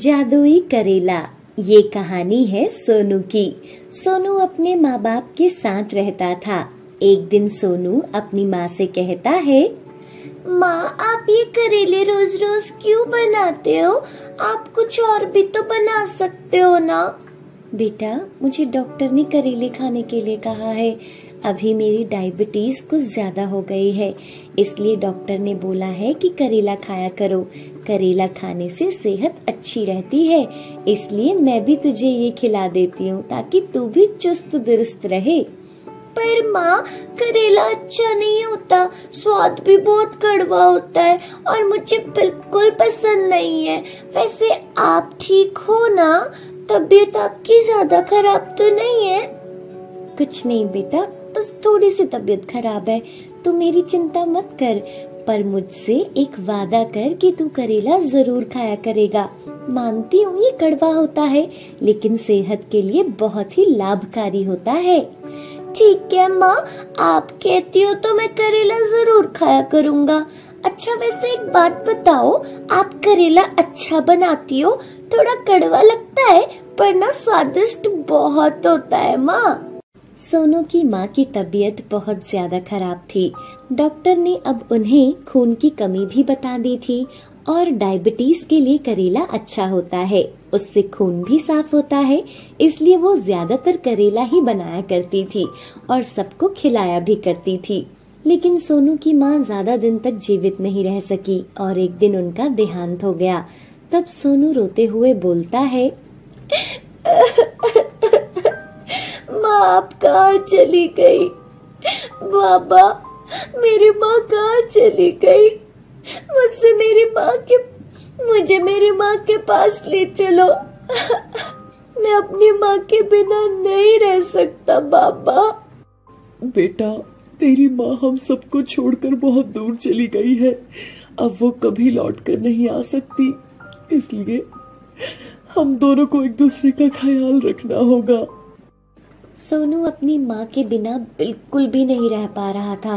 जादुई करेला ये कहानी है सोनू की सोनू अपने माँ बाप के साथ रहता था एक दिन सोनू अपनी माँ से कहता है माँ आप ये करेले रोज रोज क्यों बनाते हो आप कुछ और भी तो बना सकते हो ना बेटा मुझे डॉक्टर ने करेले खाने के लिए कहा है अभी मेरी डायबिटीज़ कुछ ज़्यादा हो गई है इसलिए डॉक्टर ने बोला है कि करेला खाया करो करेला खाने से सेहत अच्छी रहती है इसलिए मैं भी तुझे ये खिला देती हूँ ताकि तू भी चुस्त दुरुस्त रहे पर माँ करेला अच्छा नहीं होता स्वाद भी बहुत कड़वा होता है और मुझे बिल्कुल पसंद नहीं है वैसे आप ठीक हो ना तबीयत आपकी ज्यादा खराब तो नहीं है कुछ नहीं बेटा बस थोड़ी सी तबीयत खराब है तो मेरी चिंता मत कर पर मुझसे एक वादा कर कि तू करेला जरूर खाया करेगा मानती हूँ ये कड़वा होता है लेकिन सेहत के लिए बहुत ही लाभकारी होता है ठीक है माँ आप कहती हो तो मैं करेला जरूर खाया करूँगा अच्छा वैसे एक बात बताओ आप करेला अच्छा बनाती हो थोड़ा कड़वा लगता है पर ना स्वादिष्ट बहुत होता है माँ सोनू की मां की तबीयत बहुत ज्यादा खराब थी डॉक्टर ने अब उन्हें खून की कमी भी बता दी थी और डायबिटीज के लिए करेला अच्छा होता है उससे खून भी साफ होता है इसलिए वो ज्यादातर करेला ही बनाया करती थी और सबको खिलाया भी करती थी लेकिन सोनू की माँ ज्यादा दिन तक जीवित नहीं रह सकी और एक दिन उनका देहांत हो गया तब सोनू रोते हुए बोलता है माँ आप कहा चली गई बाबा मेरी माँ कहा चली गई मुझसे मेरी माँ के मुझे मेरी माँ के पास ले चलो मैं अपनी माँ के बिना नहीं रह सकता बाबा बेटा तेरी माँ हम सबको छोड़कर बहुत दूर चली गई है अब वो कभी लौट कर नहीं आ सकती इसलिए हम दोनों को एक दूसरे का ख्याल रखना होगा सोनू अपनी माँ के बिना बिल्कुल भी नहीं रह पा रहा था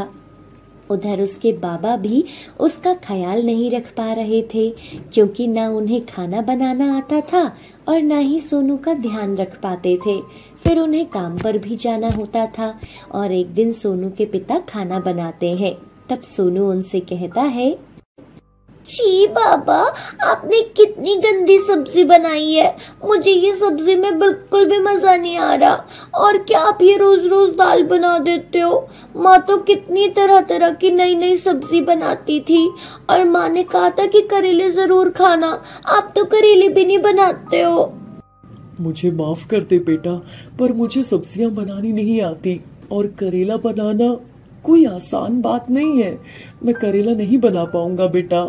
उधर उसके बाबा भी उसका ख्याल नहीं रख पा रहे थे क्योंकि ना उन्हें खाना बनाना आता था और ना ही सोनू का ध्यान रख पाते थे फिर उन्हें काम पर भी जाना होता था और एक दिन सोनू के पिता खाना बनाते हैं तब सोनू उनसे कहता है छी बाबा आपने कितनी गंदी सब्जी बनाई है मुझे ये सब्जी में बिल्कुल भी मजा नहीं आ रहा और क्या आप ये रोज रोज दाल बना देते हो माँ तो कितनी तरह तरह की नई नई सब्जी बनाती थी और माँ ने कहा था कि करेले जरूर खाना आप तो करेले भी नहीं बनाते हो मुझे माफ कर दे बेटा पर मुझे सब्जियां बनानी नहीं आती और करेला बनाना कोई आसान बात नहीं है मैं करेला नहीं बना पाऊंगा बेटा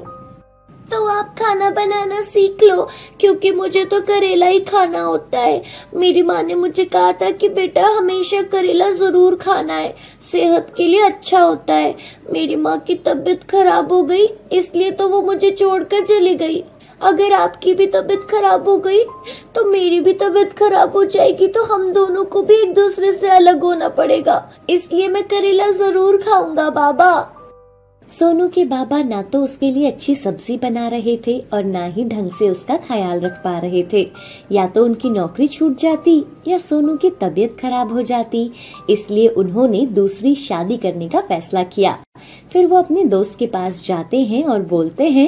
तो आप खाना बनाना सीख लो क्योंकि मुझे तो करेला ही खाना होता है मेरी माँ ने मुझे कहा था कि बेटा हमेशा करेला जरूर खाना है सेहत के लिए अच्छा होता है मेरी माँ की तबीयत खराब हो गई इसलिए तो वो मुझे छोड़कर चली गई अगर आपकी भी तबीयत खराब हो गई तो मेरी भी तबीयत खराब हो जाएगी तो हम दोनों को भी एक दूसरे से अलग होना पड़ेगा इसलिए मैं करेला जरूर खाऊंगा बाबा सोनू के बाबा ना तो उसके लिए अच्छी सब्जी बना रहे थे और ना ही ढंग से उसका ख्याल रख पा रहे थे या तो उनकी नौकरी छूट जाती या सोनू की तबीयत खराब हो जाती इसलिए उन्होंने दूसरी शादी करने का फैसला किया फिर वो अपने दोस्त के पास जाते हैं और बोलते हैं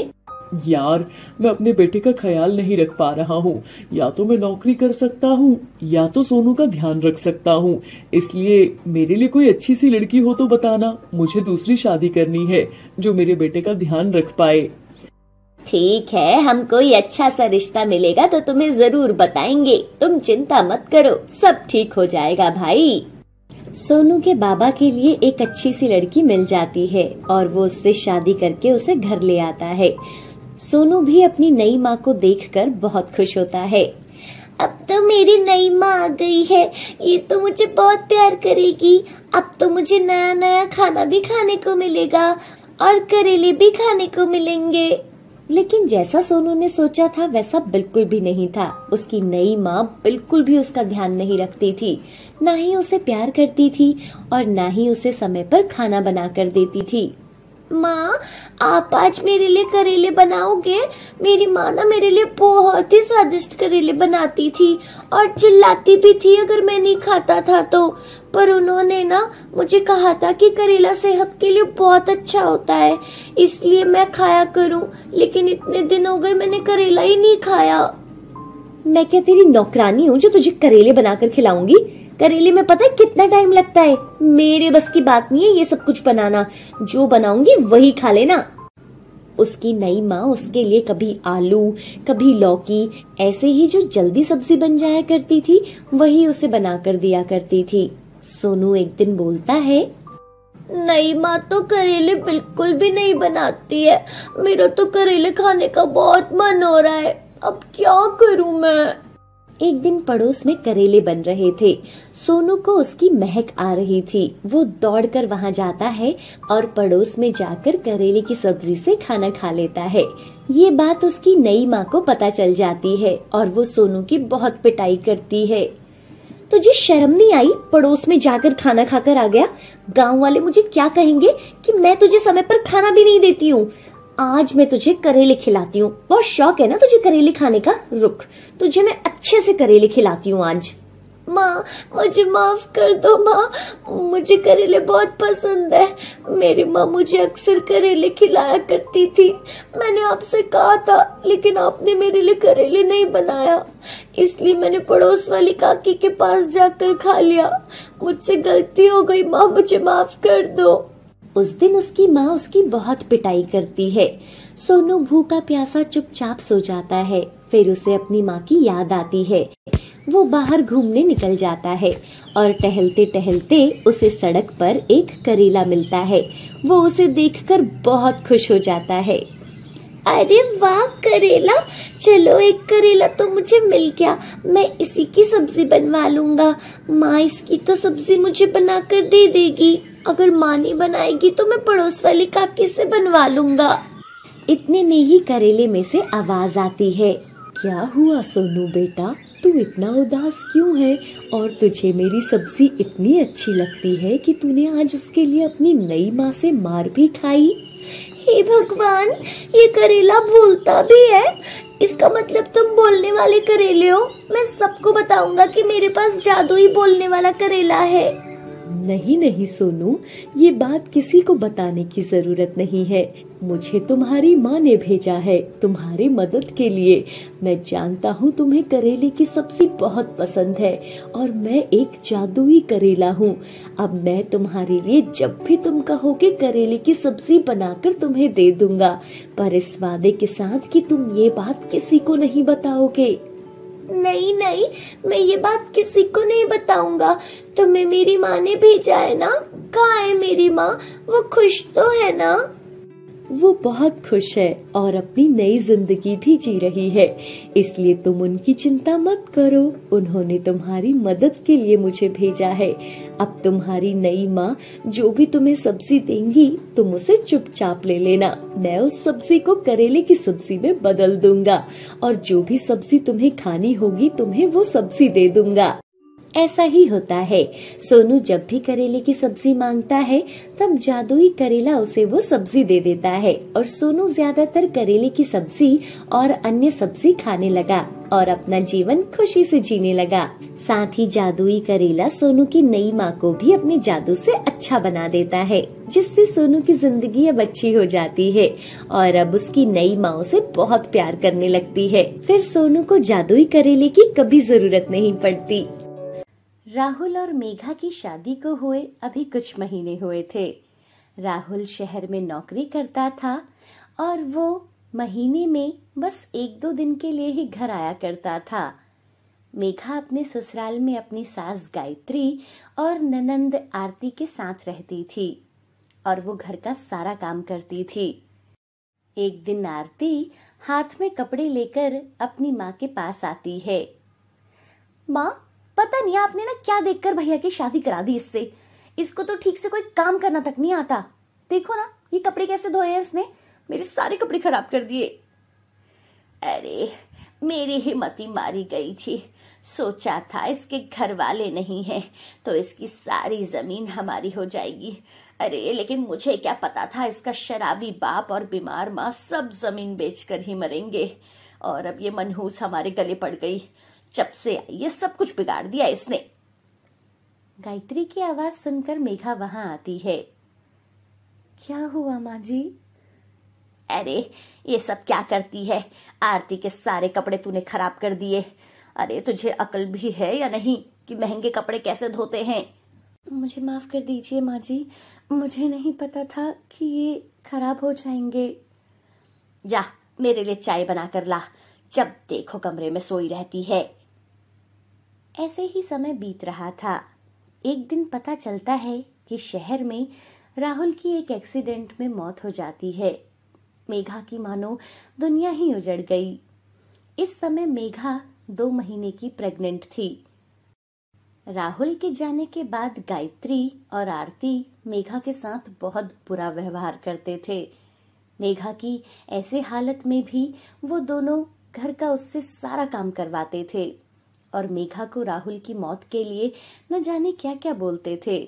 यार मैं अपने बेटे का ख्याल नहीं रख पा रहा हूँ या तो मैं नौकरी कर सकता हूँ या तो सोनू का ध्यान रख सकता हूँ इसलिए मेरे लिए कोई अच्छी सी लड़की हो तो बताना मुझे दूसरी शादी करनी है जो मेरे बेटे का ध्यान रख पाए ठीक है हम कोई अच्छा सा रिश्ता मिलेगा तो तुम्हें जरूर बताएंगे तुम चिंता मत करो सब ठीक हो जाएगा भाई सोनू के बाबा के लिए एक अच्छी सी लड़की मिल जाती है और वो उससे शादी करके उसे घर ले आता है सोनू भी अपनी नई माँ को देखकर बहुत खुश होता है अब तो मेरी नई माँ आ गई है ये तो मुझे बहुत प्यार करेगी अब तो मुझे नया नया खाना भी खाने को मिलेगा और करेले भी खाने को मिलेंगे लेकिन जैसा सोनू ने सोचा था वैसा बिल्कुल भी नहीं था उसकी नई माँ बिल्कुल भी उसका ध्यान नहीं रखती थी ना ही उसे प्यार करती थी और ना ही उसे समय पर खाना बना कर देती थी माँ आप आज मेरे लिए करेले बनाओगे मेरी माँ ना मेरे लिए बहुत ही स्वादिष्ट करेले बनाती थी और चिल्लाती भी थी अगर मैं नहीं खाता था तो पर उन्होंने ना मुझे कहा था कि करेला सेहत के लिए बहुत अच्छा होता है इसलिए मैं खाया करूं लेकिन इतने दिन हो गए मैंने करेला ही नहीं खाया मैं क्या तेरी नौकरानी हूँ जो तुझे करेले बनाकर खिलाऊंगी करेले में पता है कितना टाइम लगता है मेरे बस की बात नहीं है ये सब कुछ बनाना जो बनाऊंगी वही खा लेना उसकी नई माँ उसके लिए कभी आलू कभी लौकी ऐसे ही जो जल्दी सब्जी बन जाया करती थी वही उसे बना कर दिया करती थी सोनू एक दिन बोलता है नई माँ तो करेले बिल्कुल भी नहीं बनाती है मेरा तो करेले खाने का बहुत मन हो रहा है अब क्या करूँ मैं एक दिन पड़ोस में करेले बन रहे थे सोनू को उसकी महक आ रही थी वो दौड़कर वहां जाता है और पड़ोस में जाकर करेले की सब्जी से खाना खा लेता है ये बात उसकी नई माँ को पता चल जाती है और वो सोनू की बहुत पिटाई करती है तुझे शर्म नहीं आई पड़ोस में जाकर खाना खाकर आ गया गांव वाले मुझे क्या कहेंगे कि मैं तुझे समय पर खाना भी नहीं देती हूँ आज मैं तुझे करेले खिलाती हूँ बहुत शौक है ना तुझे करेले खाने का रुक तुझे मैं अच्छे से करेले खिलाती हूँ आज माँ मुझे माफ कर दो माँ मुझे करेले बहुत पसंद है मेरी माँ मुझे अक्सर करेले खिलाया करती थी मैंने आपसे कहा था लेकिन आपने मेरे लिए करेले नहीं बनाया इसलिए मैंने पड़ोस वाली काकी के पास जाकर खा लिया मुझसे गलती हो गई माँ मुझे माफ कर दो उस दिन उसकी माँ उसकी बहुत पिटाई करती है सोनू भूखा प्यासा चुपचाप सो जाता है फिर उसे अपनी माँ की याद आती है वो बाहर घूमने निकल जाता है और टहलते टहलते उसे सड़क पर एक करेला मिलता है वो उसे देखकर बहुत खुश हो जाता है अरे वाह करेला चलो एक करेला तो मुझे मिल गया मैं इसी की सब्जी बनवा लूंगा माँ इसकी तो सब्जी मुझे बनाकर दे देगी अगर माँ नहीं बनाएगी तो मैं पड़ोस वाली काकी से बनवा लूंगा इतने में ही करेले में से आवाज आती है क्या हुआ सोनू बेटा तू इतना उदास क्यों है और तुझे मेरी सब्जी इतनी अच्छी लगती है कि तूने आज उसके लिए अपनी नई माँ से मार भी खाई हे भगवान ये करेला बोलता भी है इसका मतलब तुम बोलने वाले करेले हो मैं सबको बताऊंगा कि मेरे पास जादुई बोलने वाला करेला है नहीं नहीं सोनू ये बात किसी को बताने की जरूरत नहीं है मुझे तुम्हारी माँ ने भेजा है तुम्हारी मदद के लिए मैं जानता हूँ तुम्हें करेले की सब्जी बहुत पसंद है और मैं एक जादुई करेला हूँ अब मैं तुम्हारे लिए जब भी तुम कहोगे करेले की सब्जी बनाकर तुम्हें दे दूंगा पर इस वादे के साथ कि तुम ये बात किसी को नहीं बताओगे नहीं नहीं मैं ये बात किसी को नहीं बताऊंगा तुम्हें मेरी माँ ने भेजा है ना कहा है मेरी माँ वो खुश तो है ना वो बहुत खुश है और अपनी नई जिंदगी भी जी रही है इसलिए तुम उनकी चिंता मत करो उन्होंने तुम्हारी मदद के लिए मुझे भेजा है अब तुम्हारी नई माँ जो भी तुम्हें सब्जी देंगी तुम उसे चुपचाप ले लेना मैं उस सब्जी को करेले की सब्जी में बदल दूंगा और जो भी सब्जी तुम्हें खानी होगी तुम्हें वो सब्जी दे दूंगा ऐसा ही होता है सोनू जब भी करेले की सब्जी मांगता है तब जादुई करेला उसे वो सब्जी दे देता है और सोनू ज्यादातर करेले की सब्जी और अन्य सब्जी खाने लगा और अपना जीवन खुशी से जीने लगा साथ ही जादुई करेला सोनू की नई माँ को भी अपने जादू से अच्छा बना देता है जिससे सोनू की जिंदगी अब अच्छी हो जाती है और अब उसकी नई माँ से बहुत प्यार करने लगती है फिर सोनू को जादुई करेले की कभी जरूरत नहीं पड़ती राहुल और मेघा की शादी को हुए अभी कुछ महीने हुए थे राहुल शहर में नौकरी करता था और वो महीने में बस एक दो दिन के लिए ही घर आया करता था मेघा अपने ससुराल में अपनी सास गायत्री और ननंद आरती के साथ रहती थी और वो घर का सारा काम करती थी एक दिन आरती हाथ में कपड़े लेकर अपनी माँ के पास आती है माँ पता नहीं आपने ना क्या देखकर भैया की शादी करा दी इससे इसको तो ठीक से कोई काम करना तक नहीं आता देखो ना ये कपड़े कैसे धोए हैं इसने मेरे सारे कपड़े खराब कर दिए अरे मेरी हिम्मती मारी गई थी सोचा था इसके घर वाले नहीं है तो इसकी सारी जमीन हमारी हो जाएगी अरे लेकिन मुझे क्या पता था इसका शराबी बाप और बीमार माँ सब जमीन बेचकर ही मरेंगे और अब ये मनहूस हमारे गले पड़ गई जब से आई ये सब कुछ बिगाड़ दिया इसने गायत्री की आवाज सुनकर मेघा वहां आती है क्या हुआ माँ जी अरे ये सब क्या करती है आरती के सारे कपड़े तूने खराब कर दिए अरे तुझे अकल भी है या नहीं कि महंगे कपड़े कैसे धोते हैं मुझे माफ कर दीजिए माँ जी मुझे नहीं पता था कि ये खराब हो जाएंगे जा मेरे लिए चाय बनाकर ला जब देखो कमरे में सोई रहती है ऐसे ही समय बीत रहा था एक दिन पता चलता है कि शहर में राहुल की एक एक्सीडेंट में मौत हो जाती है मेघा की मानो दुनिया ही उजड़ गई इस समय मेघा दो महीने की प्रेग्नेंट थी राहुल के जाने के बाद गायत्री और आरती मेघा के साथ बहुत बुरा व्यवहार करते थे मेघा की ऐसे हालत में भी वो दोनों घर का उससे सारा काम करवाते थे और मेघा को राहुल की मौत के लिए न जाने क्या क्या बोलते थे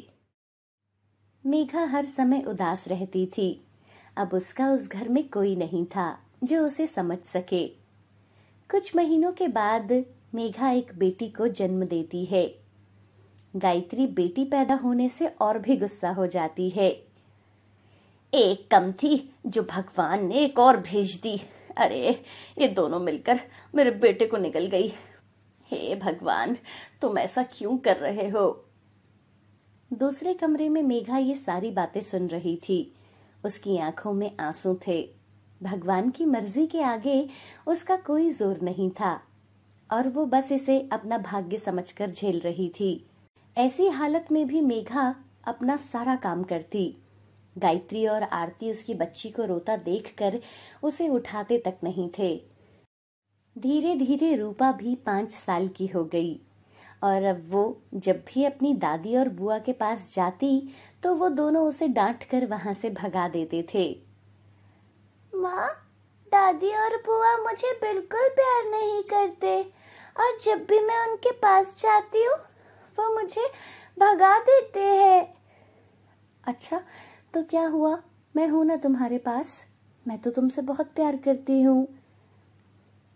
मेघा हर समय उदास रहती थी अब उसका उस घर में कोई नहीं था जो उसे समझ सके कुछ महीनों के बाद मेघा एक बेटी को जन्म देती है गायत्री बेटी पैदा होने से और भी गुस्सा हो जाती है एक कम थी जो भगवान ने एक और भेज दी अरे ये दोनों मिलकर मेरे बेटे को निकल गई हे भगवान तुम ऐसा क्यों कर रहे हो दूसरे कमरे में मेघा ये सारी बातें सुन रही थी उसकी आंखों में आंसू थे भगवान की मर्जी के आगे उसका कोई जोर नहीं था और वो बस इसे अपना भाग्य समझकर झेल रही थी ऐसी हालत में भी मेघा अपना सारा काम करती गायत्री और आरती उसकी बच्ची को रोता देखकर उसे उठाते तक नहीं थे धीरे धीरे रूपा भी पांच साल की हो गई और अब वो जब भी अपनी दादी और बुआ के पास जाती तो वो दोनों उसे डांट कर वहां से भगा देते थे माँ दादी और बुआ मुझे बिल्कुल प्यार नहीं करते और जब भी मैं उनके पास जाती हूँ वो मुझे भगा देते हैं अच्छा तो क्या हुआ मैं हूं ना तुम्हारे पास मैं तो तुमसे बहुत प्यार करती हूँ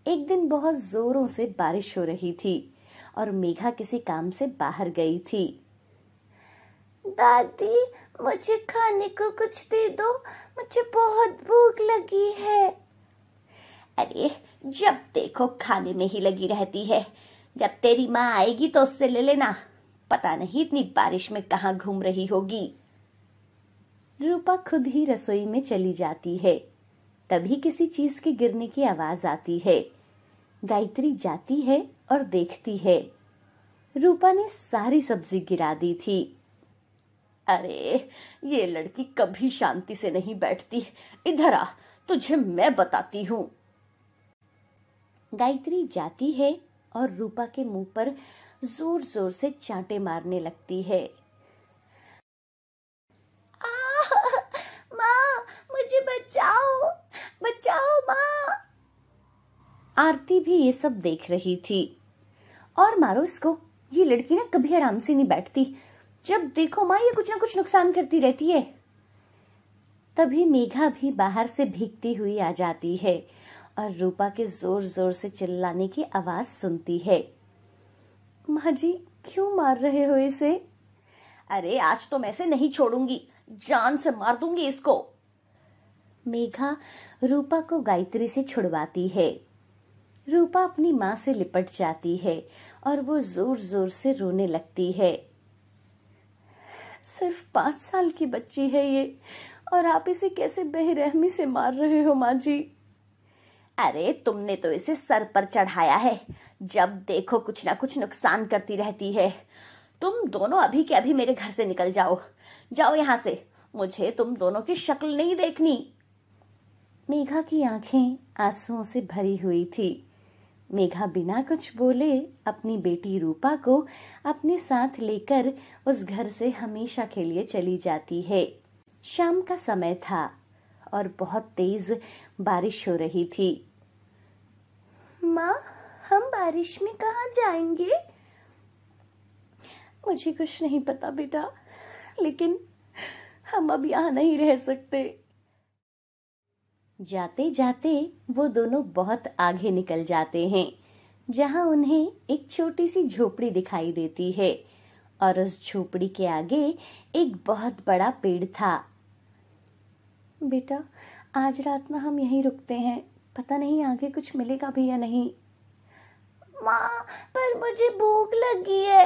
एक दिन बहुत जोरों से बारिश हो रही थी और मेघा किसी काम से बाहर गई थी दादी मुझे खाने को कुछ दे दो मुझे बहुत भूख लगी है अरे जब देखो खाने में ही लगी रहती है जब तेरी माँ आएगी तो उससे ले लेना पता नहीं इतनी बारिश में कहा घूम रही होगी रूपा खुद ही रसोई में चली जाती है तभी किसी चीज के गिरने की आवाज आती है गायत्री जाती है और देखती है रूपा ने सारी सब्जी गिरा दी थी अरे ये लड़की कभी शांति से नहीं बैठती इधर आ तुझे मैं बताती हूँ गायत्री जाती है और रूपा के मुंह पर जोर जोर से चांटे मारने लगती है आ, माँ मुझे बचा आरती भी ये सब देख रही थी और मारो इसको ये लड़की ना कभी आराम से नहीं बैठती जब देखो माँ ये कुछ ना कुछ नुकसान करती रहती है तभी मेघा भी बाहर से भीगती हुई आ जाती है और रूपा के जोर जोर से चिल्लाने की आवाज सुनती है माँ जी क्यों मार रहे हो इसे अरे आज तो मैं से नहीं छोड़ूंगी जान से मार दूंगी इसको मेघा रूपा को गायत्री से छुड़वाती है रूपा अपनी माँ से लिपट जाती है और वो जोर जोर से रोने लगती है सिर्फ पांच साल की बच्ची है ये और आप इसे कैसे बेरहमी से मार रहे हो माँ जी अरे तुमने तो इसे सर पर चढ़ाया है जब देखो कुछ ना कुछ नुकसान करती रहती है तुम दोनों अभी के अभी मेरे घर से निकल जाओ जाओ यहाँ से मुझे तुम दोनों की शक्ल नहीं देखनी मेघा की आंखें आंसुओं से भरी हुई थी मेघा बिना कुछ बोले अपनी बेटी रूपा को अपने साथ लेकर उस घर से हमेशा के लिए चली जाती है शाम का समय था और बहुत तेज बारिश हो रही थी माँ हम बारिश में कहा जाएंगे मुझे कुछ नहीं पता बेटा लेकिन हम अब यहाँ नहीं रह सकते जाते जाते वो दोनों बहुत आगे निकल जाते हैं जहां उन्हें एक छोटी सी झोपड़ी दिखाई देती है और उस झोपड़ी के आगे एक बहुत बड़ा पेड़ था बेटा आज रात में हम यहीं रुकते हैं पता नहीं आगे कुछ मिलेगा भी या नहीं माँ पर मुझे भूख लगी है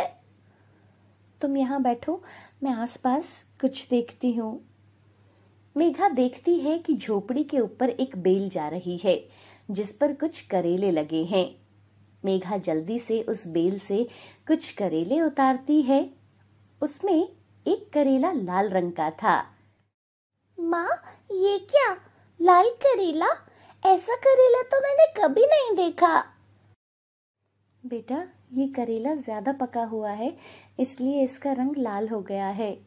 तुम यहाँ बैठो मैं आसपास कुछ देखती हूँ मेघा देखती है कि झोपड़ी के ऊपर एक बेल जा रही है जिस पर कुछ करेले लगे हैं मेघा जल्दी से उस बेल से कुछ करेले उतारती है उसमें एक करेला लाल रंग का था माँ ये क्या लाल करेला ऐसा करेला तो मैंने कभी नहीं देखा बेटा ये करेला ज्यादा पका हुआ है इसलिए इसका रंग लाल हो गया है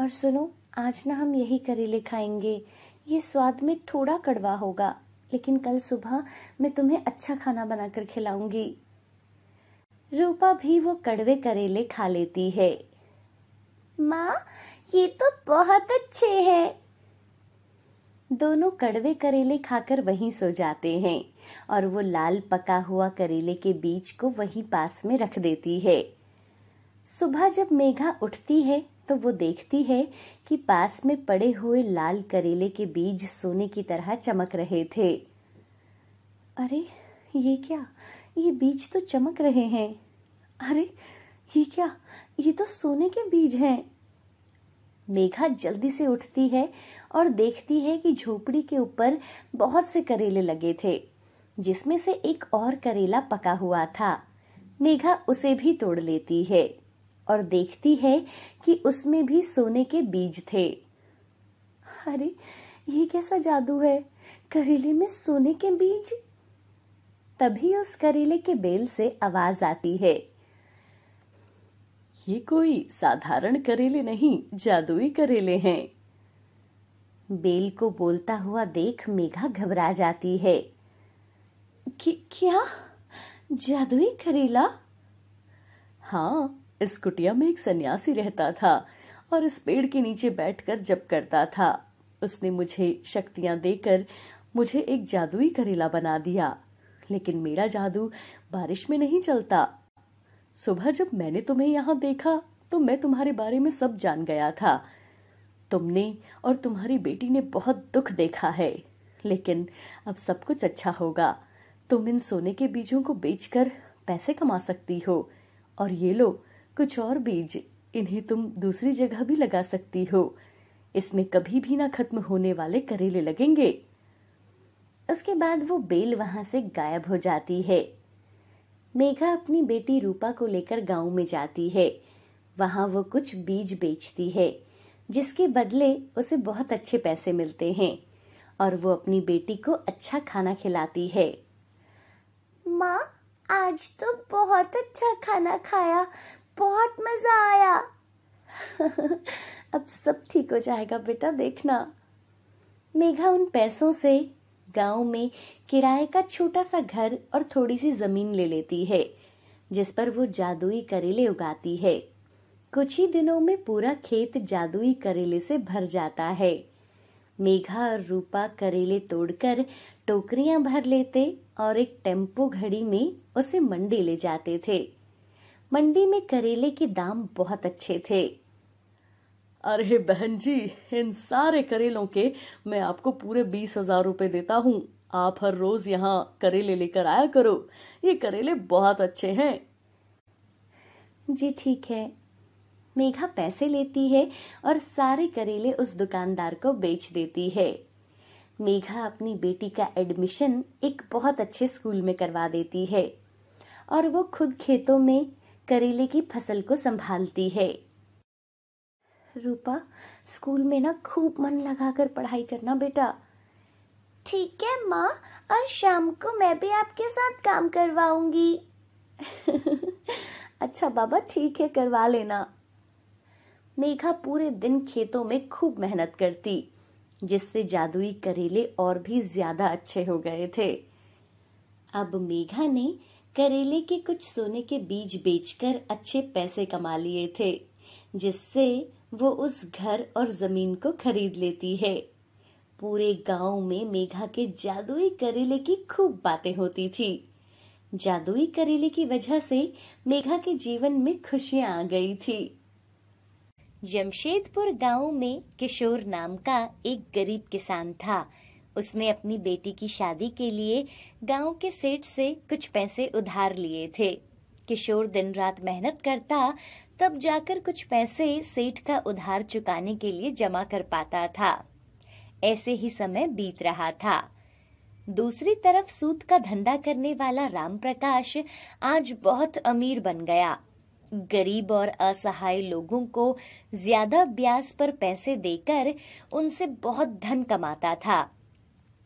और सुनो आज ना हम यही करेले खाएंगे ये स्वाद में थोड़ा कड़वा होगा लेकिन कल सुबह मैं तुम्हें अच्छा खाना बनाकर खिलाऊंगी रूपा भी वो कड़वे करेले खा लेती है माँ ये तो बहुत अच्छे हैं। दोनों कड़वे करेले खाकर वहीं सो जाते हैं और वो लाल पका हुआ करेले के बीज को वहीं पास में रख देती है सुबह जब मेघा उठती है तो वो देखती है कि पास में पड़े हुए लाल करेले के बीज सोने की तरह चमक रहे थे अरे ये क्या ये बीज तो चमक रहे हैं अरे ये क्या ये तो सोने के बीज हैं मेघा जल्दी से उठती है और देखती है कि झोपड़ी के ऊपर बहुत से करेले लगे थे जिसमें से एक और करेला पका हुआ था मेघा उसे भी तोड़ लेती है और देखती है कि उसमें भी सोने के बीज थे अरे ये कैसा जादू है करेले में सोने के बीज तभी उस करेले के बेल से आवाज आती है ये कोई साधारण करेले नहीं जादुई करेले हैं बेल को बोलता हुआ देख मेघा घबरा जाती है कि क्या जादुई करेला हाँ इस कुटिया में एक सन्यासी रहता था और इस पेड़ के नीचे बैठकर जप करता था उसने मुझे शक्तियां देकर मुझे एक जादुई करेला बना दिया लेकिन मेरा जादू बारिश में नहीं चलता सुबह जब मैंने तुम्हें यहाँ देखा तो मैं तुम्हारे बारे में सब जान गया था तुमने और तुम्हारी बेटी ने बहुत दुख देखा है लेकिन अब सब कुछ अच्छा होगा तुम इन सोने के बीजों को बेचकर पैसे कमा सकती हो और ये लो कुछ और बीज इन्हें तुम दूसरी जगह भी लगा सकती हो इसमें कभी भी ना खत्म होने वाले करेले लगेंगे उसके बाद वो बेल वहां से गायब हो जाती है मेघा अपनी बेटी रूपा को लेकर गांव में जाती है वहां वो कुछ बीज बेचती है जिसके बदले उसे बहुत अच्छे पैसे मिलते हैं और वो अपनी बेटी को अच्छा खाना खिलाती है माँ आज तो बहुत अच्छा खाना खाया बहुत मजा आया अब सब ठीक हो जाएगा बेटा देखना मेघा उन पैसों से गांव में किराए का छोटा सा घर और थोड़ी सी जमीन ले लेती है जिस पर वो जादुई करेले उगाती है कुछ ही दिनों में पूरा खेत जादुई करेले से भर जाता है मेघा और रूपा करेले तोड़कर टोकरियां भर लेते और एक टेम्पो घड़ी में उसे मंडी ले जाते थे मंडी में करेले के दाम बहुत अच्छे थे अरे बहन जी इन सारे करेलों के मैं आपको पूरे बीस हजार रूपए देता हूँ आप हर रोज यहाँ करेले लेकर आया करो ये करेले बहुत अच्छे हैं जी ठीक है मेघा पैसे लेती है और सारे करेले उस दुकानदार को बेच देती है मेघा अपनी बेटी का एडमिशन एक बहुत अच्छे स्कूल में करवा देती है और वो खुद खेतों में करेले की फसल को संभालती है रूपा स्कूल में ना खूब मन लगाकर पढ़ाई करना बेटा ठीक है माँ और शाम को मैं भी आपके साथ काम करवाऊंगी अच्छा बाबा ठीक है करवा लेना मेघा पूरे दिन खेतों में खूब मेहनत करती जिससे जादुई करेले और भी ज्यादा अच्छे हो गए थे अब मेघा ने करेले के कुछ सोने के बीज बेचकर अच्छे पैसे कमा लिए थे जिससे वो उस घर और जमीन को खरीद लेती है पूरे गांव में मेघा के जादुई करेले की खूब बातें होती थी जादुई करेले की वजह से मेघा के जीवन में खुशियां आ गई थी जमशेदपुर गांव में किशोर नाम का एक गरीब किसान था उसने अपनी बेटी की शादी के लिए गांव के सेठ से कुछ पैसे उधार लिए थे किशोर दिन रात मेहनत करता तब जाकर कुछ पैसे सेठ का उधार चुकाने के लिए जमा कर पाता था ऐसे ही समय बीत रहा था दूसरी तरफ सूत का धंधा करने वाला राम प्रकाश आज बहुत अमीर बन गया गरीब और असहाय लोगों को ज्यादा ब्याज पर पैसे देकर उनसे बहुत धन कमाता था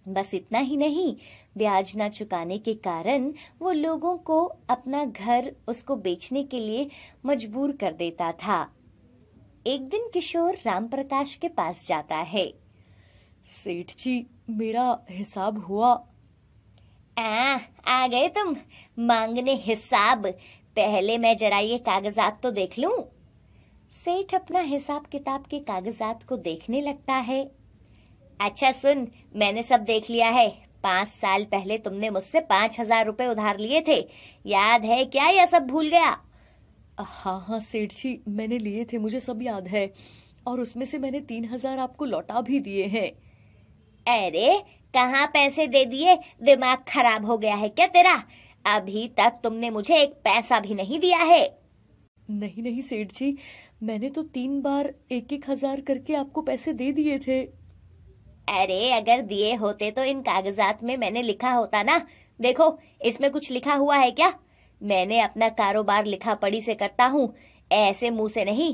बस इतना ही नहीं ब्याज ना चुकाने के कारण वो लोगों को अपना घर उसको बेचने के लिए मजबूर कर देता था एक दिन किशोर रामप्रकाश के पास जाता है सेठ जी मेरा हिसाब हुआ आ, आ गए तुम मांगने हिसाब पहले मैं जरा ये कागजात तो देख लूं सेठ अपना हिसाब किताब के कागजात को देखने लगता है अच्छा सुन मैंने सब देख लिया है पांच साल पहले तुमने मुझसे पांच हजार रुपए उधार लिए थे याद है क्या यह सब भूल गया हाँ हाँ सेठ जी मैंने लिए थे मुझे सब याद है और उसमें से मैंने तीन हजार आपको लौटा भी दिए हैं अरे कहाँ पैसे दे दिए दिमाग खराब हो गया है क्या तेरा अभी तक तुमने मुझे एक पैसा भी नहीं दिया है नहीं नहीं सेठ जी मैंने तो तीन बार एक एक हजार करके आपको पैसे दे दिए थे अरे अगर दिए होते तो इन कागजात में मैंने लिखा होता ना देखो इसमें कुछ लिखा हुआ है क्या मैंने अपना कारोबार लिखा पड़ी से करता हूँ ऐसे मुंह से नहीं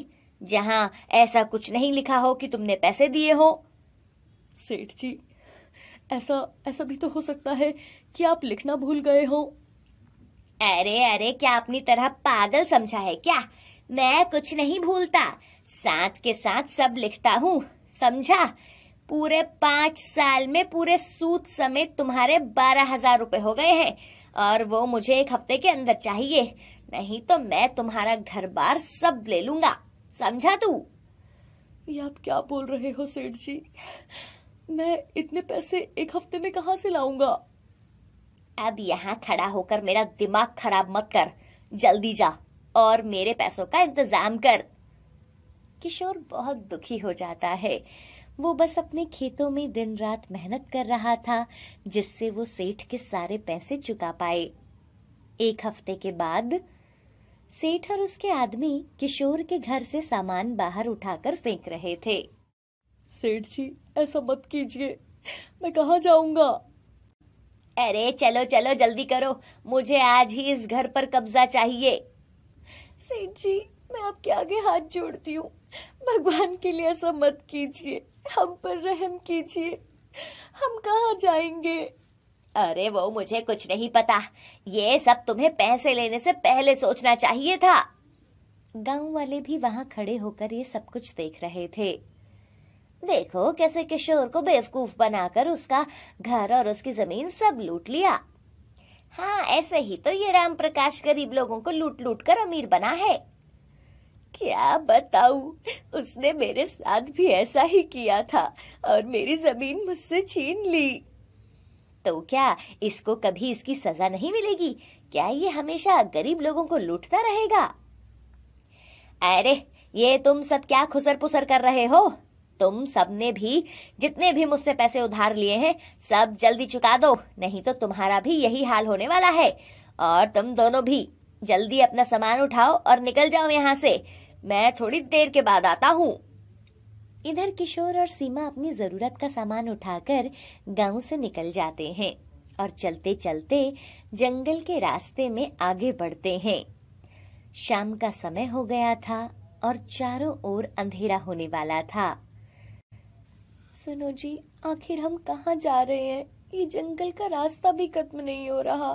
जहाँ ऐसा कुछ नहीं लिखा हो कि तुमने पैसे दिए हो सेठ जी ऐसा ऐसा भी तो हो सकता है कि आप लिखना भूल गए हो अरे अरे क्या अपनी तरह पागल समझा है क्या मैं कुछ नहीं भूलता साथ के साथ सब लिखता हूँ समझा पूरे पांच साल में पूरे सूद समेत तुम्हारे बारह हजार रुपए हो गए हैं और वो मुझे एक हफ्ते के अंदर चाहिए नहीं तो मैं तुम्हारा घर बार सब ले लूंगा समझा तू ये आप क्या बोल रहे हो सेठ जी मैं इतने पैसे एक हफ्ते में कहा से लाऊंगा अब यहाँ खड़ा होकर मेरा दिमाग खराब मत कर जल्दी जा और मेरे पैसों का इंतजाम कर किशोर बहुत दुखी हो जाता है वो बस अपने खेतों में दिन रात मेहनत कर रहा था जिससे वो सेठ के सारे पैसे चुका पाए एक हफ्ते के बाद सेठ और उसके आदमी किशोर के घर से सामान बाहर उठाकर फेंक रहे थे सेठ जी ऐसा मत कीजिए मैं कहा जाऊंगा अरे चलो चलो जल्दी करो मुझे आज ही इस घर पर कब्जा चाहिए सेठ जी मैं आपके आगे हाथ जोड़ती हूँ भगवान के लिए ऐसा मत कीजिए हम पर रहम कीजिए हम कहाँ जाएंगे अरे वो मुझे कुछ नहीं पता ये सब तुम्हें पैसे लेने से पहले सोचना चाहिए था गांव वाले भी वहां खड़े होकर ये सब कुछ देख रहे थे देखो कैसे किशोर को बेवकूफ बनाकर उसका घर और उसकी जमीन सब लूट लिया हाँ ऐसे ही तो ये राम प्रकाश गरीब लोगों को लूट लूट कर अमीर बना है क्या बताऊं उसने मेरे साथ भी ऐसा ही किया था और मेरी जमीन मुझसे छीन ली तो क्या इसको कभी इसकी सजा नहीं मिलेगी क्या ये हमेशा गरीब लोगों को लूटता रहेगा अरे ये तुम सब क्या खुसर पुसर कर रहे हो तुम सबने भी जितने भी मुझसे पैसे उधार लिए हैं सब जल्दी चुका दो नहीं तो तुम्हारा भी यही हाल होने वाला है और तुम दोनों भी जल्दी अपना सामान उठाओ और निकल जाओ यहाँ से मैं थोड़ी देर के बाद आता हूँ इधर किशोर और सीमा अपनी जरूरत का सामान उठाकर गांव से निकल जाते हैं और चलते चलते जंगल के रास्ते में आगे बढ़ते हैं शाम का समय हो गया था और चारों ओर अंधेरा होने वाला था सुनो जी आखिर हम कहा जा रहे हैं ये जंगल का रास्ता भी खत्म नहीं हो रहा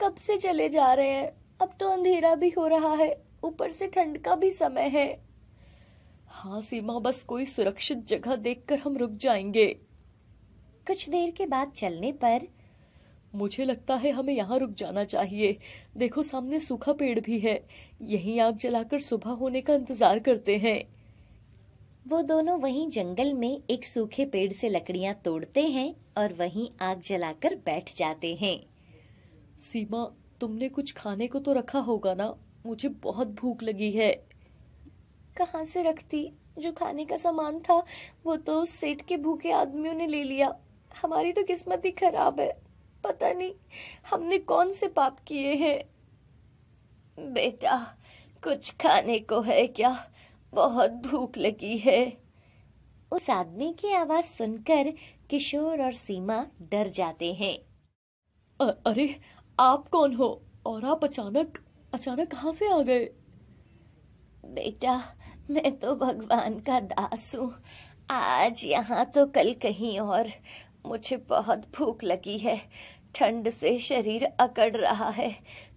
कब से चले जा रहे हैं अब तो अंधेरा भी हो रहा है ऊपर से ठंड का भी समय है हाँ सीमा बस कोई सुरक्षित जगह देखकर हम रुक जाएंगे कुछ देर के बाद चलने पर मुझे लगता है हमें यहाँ रुक जाना चाहिए देखो सामने सूखा पेड़ भी है यहीं आग जलाकर सुबह होने का इंतजार करते हैं वो दोनों वहीं जंगल में एक सूखे पेड़ से लकड़ियां तोड़ते हैं और वहीं आग जलाकर बैठ जाते हैं सीमा तुमने कुछ खाने को तो रखा होगा ना मुझे बहुत भूख लगी है कहाँ से रखती जो खाने का सामान था वो तो सेठ के भूखे आदमियों ने ले लिया हमारी तो किस्मत ही खराब है पता नहीं हमने कौन से पाप किए हैं बेटा कुछ खाने को है क्या बहुत भूख लगी है उस आदमी की आवाज सुनकर किशोर और सीमा डर जाते हैं अरे आप कौन हो और आप अचानक अचानक कहाँ से आ गए बेटा मैं तो भगवान का दास हूँ आज यहाँ तो कल कहीं और मुझे बहुत भूख लगी है ठंड से शरीर अकड़ रहा है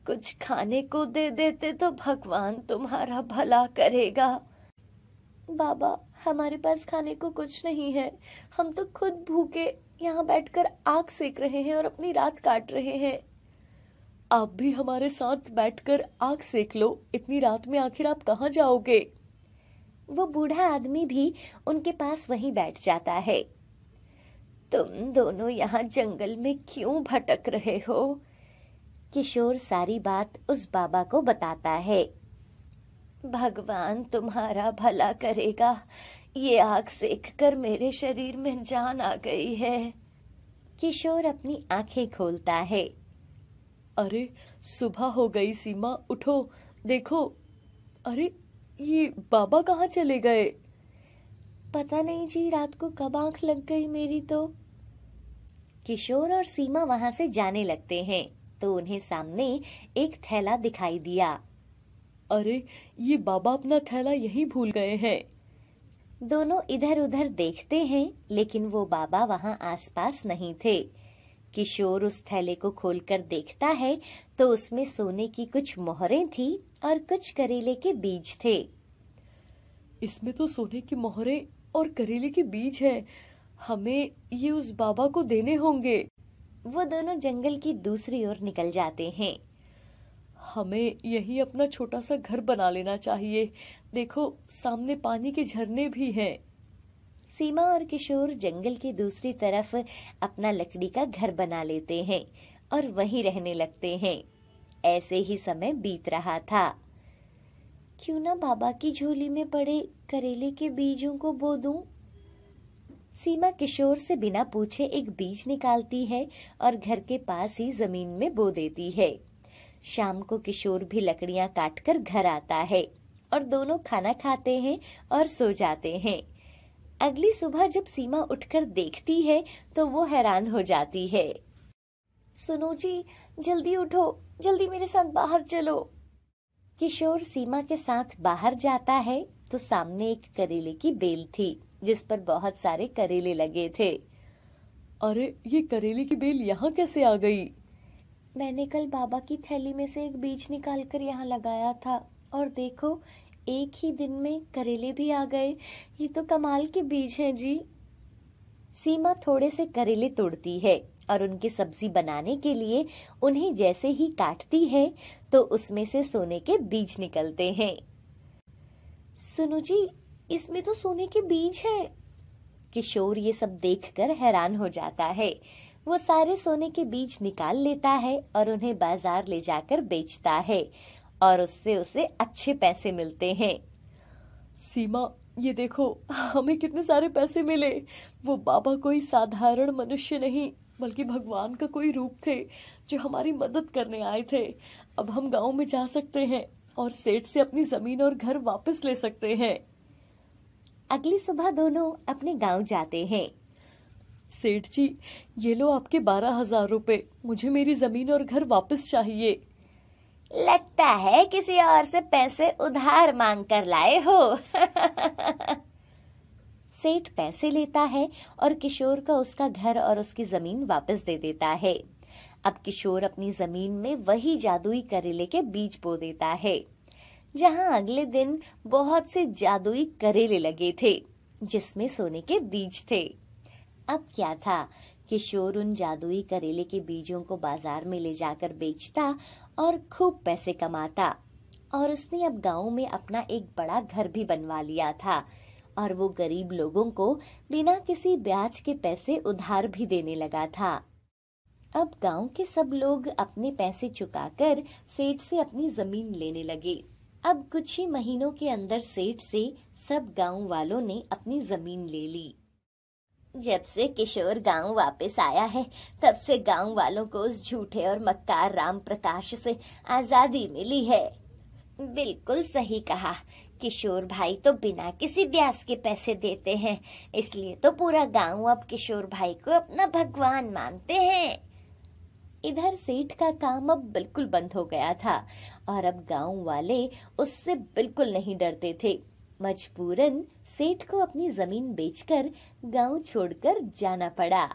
कुछ खाने को दे देते तो भगवान तुम्हारा भला करेगा बाबा हमारे पास खाने को कुछ नहीं है हम तो खुद भूखे यहाँ बैठकर आग सेक रहे हैं और अपनी रात काट रहे हैं आप भी हमारे साथ बैठकर आग सेक लो इतनी रात में आखिर आप कहाँ जाओगे वो बूढ़ा आदमी भी उनके पास वहीं बैठ जाता है तुम दोनों यहाँ जंगल में क्यों भटक रहे हो किशोर सारी बात उस बाबा को बताता है भगवान तुम्हारा भला करेगा ये आग सेक कर मेरे शरीर में जान आ गई है किशोर अपनी आंखें खोलता है अरे सुबह हो गई सीमा उठो देखो अरे ये बाबा कहाँ चले गए पता नहीं जी रात को कब आंख लग गई मेरी तो किशोर और सीमा वहां से जाने लगते हैं तो उन्हें सामने एक थैला दिखाई दिया अरे ये बाबा अपना थैला यहीं भूल गए हैं दोनों इधर उधर देखते हैं लेकिन वो बाबा वहां आसपास नहीं थे किशोर उस थैले को खोलकर देखता है तो उसमें सोने की कुछ मोहरें थी और कुछ करेले के बीज थे इसमें तो सोने की मोहरें और करेले के बीज हैं। हमें ये उस बाबा को देने होंगे वो दोनों जंगल की दूसरी ओर निकल जाते हैं हमें यही अपना छोटा सा घर बना लेना चाहिए देखो सामने पानी के झरने भी हैं सीमा और किशोर जंगल की दूसरी तरफ अपना लकड़ी का घर बना लेते हैं और वहीं रहने लगते हैं ऐसे ही समय बीत रहा था क्यों ना बाबा की झोली में पड़े करेले के बीजों को बो दूं? सीमा किशोर से बिना पूछे एक बीज निकालती है और घर के पास ही जमीन में बो देती है शाम को किशोर भी लकड़ियां काटकर घर आता है और दोनों खाना खाते हैं और सो जाते हैं अगली सुबह जब सीमा उठकर देखती है तो वो हैरान हो जाती है सुनो जी जल्दी उठो जल्दी मेरे साथ बाहर चलो किशोर सीमा के साथ बाहर जाता है तो सामने एक करेले की बेल थी जिस पर बहुत सारे करेले लगे थे अरे ये करेले की बेल यहाँ कैसे आ गई मैंने कल बाबा की थैली में से एक बीज निकाल कर यहाँ लगाया था और देखो एक ही दिन में करेले भी आ गए ये तो कमाल के बीज हैं जी सीमा थोड़े से करेले तोड़ती है और उनकी सब्जी बनाने के लिए उन्हें जैसे ही काटती है तो उसमें से सोने के बीज निकलते हैं सुनो जी इसमें तो सोने के बीज हैं किशोर ये सब देखकर हैरान हो जाता है वो सारे सोने के बीज निकाल लेता है और उन्हें बाजार ले जाकर बेचता है और उससे उसे अच्छे पैसे मिलते हैं सीमा ये देखो हमें कितने सारे पैसे मिले वो बाबा कोई साधारण मनुष्य नहीं बल्कि भगवान का कोई रूप थे जो हमारी मदद करने आए थे अब हम गांव में जा सकते हैं और सेठ से अपनी जमीन और घर वापस ले सकते हैं अगली सुबह दोनों अपने गांव जाते हैं सेठ जी ये लो आपके बारह हजार रुपए मुझे मेरी जमीन और घर वापस चाहिए लगता है किसी और से पैसे उधार मांग कर लाए हो सेठ पैसे लेता है और किशोर का उसका घर और उसकी जमीन वापस दे देता है अब किशोर अपनी जमीन में वही जादुई करेले के बीज बो देता है जहां अगले दिन बहुत से जादुई करेले लगे थे जिसमें सोने के बीज थे अब क्या था किशोर उन जादुई करेले के बीजों को बाजार में ले जाकर बेचता और खूब पैसे कमाता और उसने अब गांव में अपना एक बड़ा घर भी बनवा लिया था और वो गरीब लोगों को बिना किसी ब्याज के पैसे उधार भी देने लगा था अब गांव के सब लोग अपने पैसे चुकाकर सेठ से अपनी जमीन लेने लगे अब कुछ ही महीनों के अंदर सेठ से सब गांव वालों ने अपनी जमीन ले ली जब से किशोर गांव वापस आया है तब से गांव वालों को उस झूठे और मक्कार राम प्रकाश से आजादी मिली है बिल्कुल सही कहा किशोर भाई तो बिना किसी ब्यास के पैसे देते हैं इसलिए तो पूरा गांव अब किशोर भाई को अपना भगवान मानते हैं इधर सेठ का काम अब बिल्कुल बंद हो गया था और अब गांव वाले उससे बिल्कुल नहीं डरते थे मजबूरन सेठ को अपनी जमीन बेचकर गांव छोड़कर जाना पड़ा